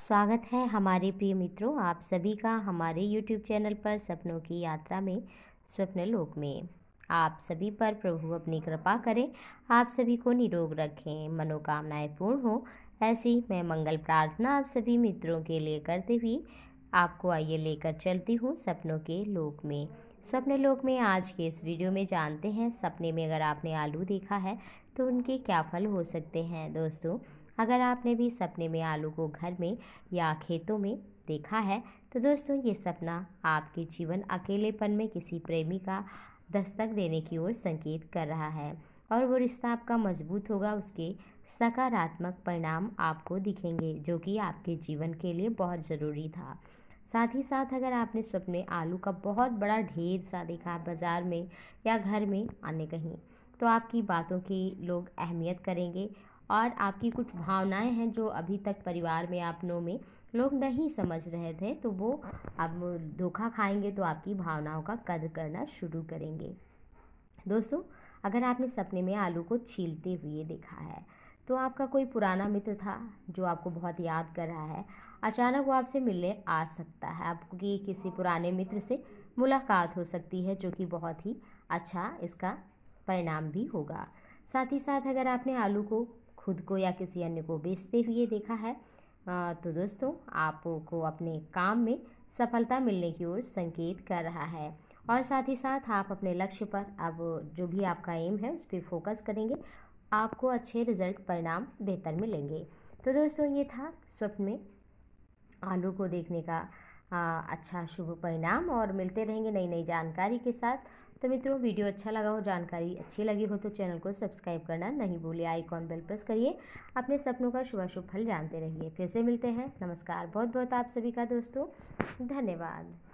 स्वागत है हमारे प्रिय मित्रों आप सभी का हमारे YouTube चैनल पर सपनों की यात्रा में स्वप्न लोक में आप सभी पर प्रभु अपनी कृपा करें आप सभी को निरोग रखें मनोकामनाएं पूर्ण हो ऐसी मैं मंगल प्रार्थना आप सभी मित्रों के लिए करते हुए आपको आइए लेकर चलती हूँ सपनों के लोक में स्वप्न लोक में आज के इस वीडियो में जानते हैं सपने में अगर आपने आलू देखा है तो उनके क्या फल हो सकते हैं दोस्तों अगर आपने भी सपने में आलू को घर में या खेतों में देखा है तो दोस्तों ये सपना आपके जीवन अकेलेपन में किसी प्रेमी का दस्तक देने की ओर संकेत कर रहा है और वो रिश्ता आपका मजबूत होगा उसके सकारात्मक परिणाम आपको दिखेंगे जो कि आपके जीवन के लिए बहुत ज़रूरी था साथ ही साथ अगर आपने स्वप्न में आलू का बहुत बड़ा ढेर सा देखा बाज़ार में या घर में आने कहीं तो आपकी बातों की लोग अहमियत करेंगे और आपकी कुछ भावनाएं हैं जो अभी तक परिवार में आप में लोग नहीं समझ रहे थे तो वो अब धोखा खाएंगे तो आपकी भावनाओं का कदर करना शुरू करेंगे दोस्तों अगर आपने सपने में आलू को छीलते हुए देखा है तो आपका कोई पुराना मित्र था जो आपको बहुत याद कर रहा है अचानक वो आपसे मिलने आ सकता है आपकी किसी पुराने मित्र से मुलाकात हो सकती है जो कि बहुत ही अच्छा इसका परिणाम भी होगा साथ ही साथ अगर आपने आलू को खुद को या किसी अन्य को बेचते हुए देखा है तो दोस्तों आपको अपने काम में सफलता मिलने की ओर संकेत कर रहा है और साथ ही साथ आप अपने लक्ष्य पर अब जो भी आपका एम है उस पर फोकस करेंगे आपको अच्छे रिजल्ट परिणाम बेहतर मिलेंगे तो दोस्तों ये था स्वप्न में आलू को देखने का हाँ, अच्छा शुभ परिणाम और मिलते रहेंगे नई नई जानकारी के साथ तो मित्रों वीडियो अच्छा लगा हो जानकारी अच्छी लगी हो तो चैनल को सब्सक्राइब करना नहीं भूलिए आइकॉन बेल प्रेस करिए अपने सपनों का शुभ शुभ फल जानते रहिए फिर से मिलते हैं नमस्कार बहुत बहुत आप सभी का दोस्तों धन्यवाद